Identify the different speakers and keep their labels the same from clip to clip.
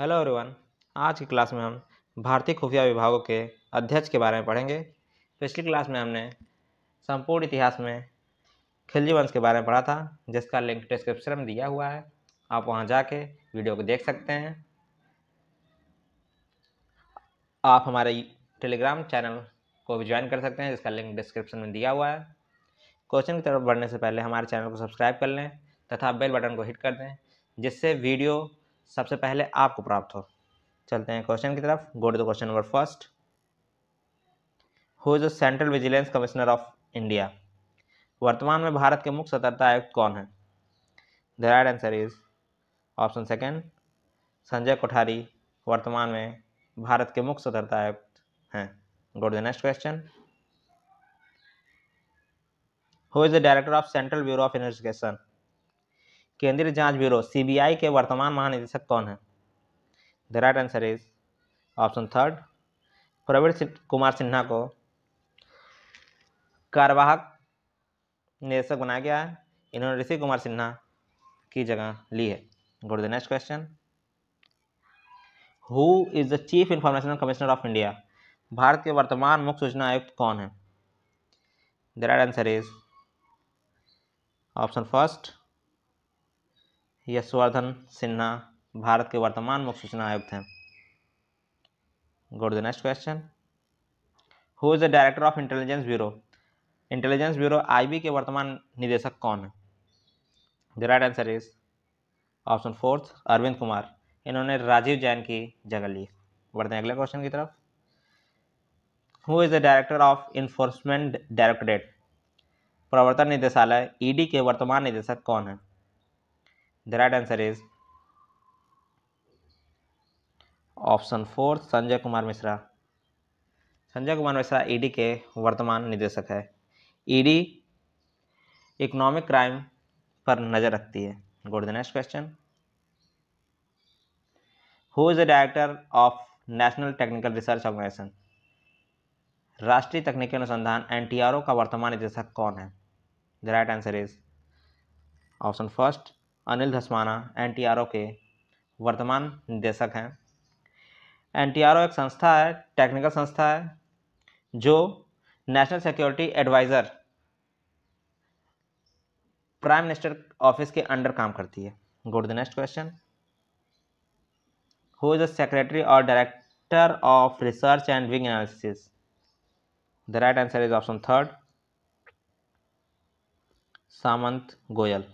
Speaker 1: hello everyone आज की class में हम भारतीय खुफिया विभागों के अध्यक्ष के बारे में पढ़ेंगे पिछली क्लास में हमने संपूर्ण इतिहास में खिलजी वंश के बारे में पढ़ा था जिसका लिंक डिस्क्रिप्शन में दिया हुआ है आप वहां जाके वीडियो को देख सकते हैं आप हमारे टेलीग्राम चैनल को भी ज्वाइन कर सकते हैं जिसका लिंक डिस्क्रिप्शन में दिया हुआ है क्वेश्चन की तरफ बढ़ने से पहले हमारे चैनल को सब्सक्राइब कर लें तथा बेल बटन को हिट कर दें जिससे वीडियो सबसे पहले आपको प्राप्त हो चलते हैं क्वेश्चन की तरफ go to the question number first who is the central vigilance commissioner of India वर्तमान में भारत के मुख्य सतर्कता आयुक्त कौन है the right answer is option second Sanjay Kothari वर्तमान में भारत के मुख्य सतर्कता आयुक्त हैं go to the next question who is the director of central bureau of investigation केंद्रीय जांच ब्यूरो सीबीआई के वर्तमान महानिदेशक कौन है the right answer is option third Praveen Kumar Sinha को कार्यवाहक निदेशक बनाया गया है इन्होंने ऋषि कुमार सिन्हा की जगह ली है good the next question who is the chief information commissioner of India भारत के वर्तमान मुख्य सूचना आयुक्त कौन है the right answer is option first Yashvardhan Sinha भारत के वर्तमान मुख्य सूचना आयुक्त हैं good the next question who is the director of intelligence bureau intelligence bureau IB के वर्तमान निदेशक कौन है the right answer is option fourth Arvind Kumar इन्होंने राजीव जैन की जगह ली बढ़ते हैं अगले क्वेश्चन की तरफ who is the director of enforcement directorate प्रवर्तन निदेशालय ईडी e के वर्तमान निदेशक कौन है The right answer is option fourth Sanjay Kumar Mishra Sanjay Kumar Mishra ED के वर्तमान निदेशक है ईडी इकोनॉमिक क्राइम पर नज़र रखती है good the next question who is the director of national technical research organisation राष्ट्रीय तकनीकी अनुसंधान एन का वर्तमान निदेशक कौन है the right answer is option first Anil Dhasmana N के वर्तमान निदेशक हैं एन एक संस्था है टेक्निकल संस्था है जो national security adviser prime minister office के अंडर काम करती है go to the next question who is the secretary और director of research and wing analysis the right answer is option third Samant Goel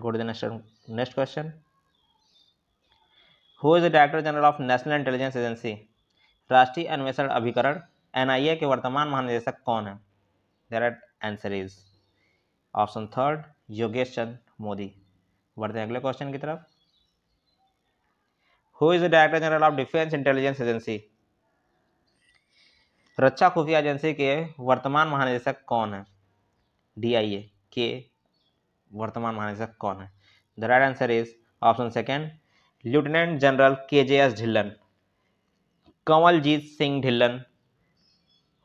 Speaker 1: go to the next next question who is the director general of national intelligence agency राष्ट्रीय अन्वेषण अभिकरण N के वर्तमान महानिदेशक कौन है there are answer is option third Yogesh Chand Modi बढ़ते हैं अगले क्वेश्चन की तरफ who is the director general of defence intelligence agency रक्षा खुफिया एजेंसी के वर्तमान महानिदेशक कौन है डी के वर्तमान महानिदेशक कौन है the right answer is option second lieutenant general K J S Dhillon Kanwaljit Singh Dhillon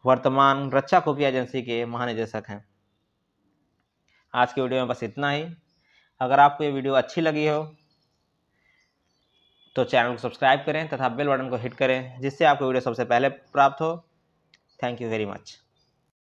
Speaker 1: वर्तमान रक्षा खुफिया एजेंसी के महानिदेशक हैं आज के वीडियो में बस इतना ही अगर आपको ये वीडियो अच्छी लगी हो तो चैनल को सब्सक्राइब करें तथा बेल बटन को हिट करें जिससे आपको वीडियो सबसे पहले प्राप्त हो थैंक यू वेरी मच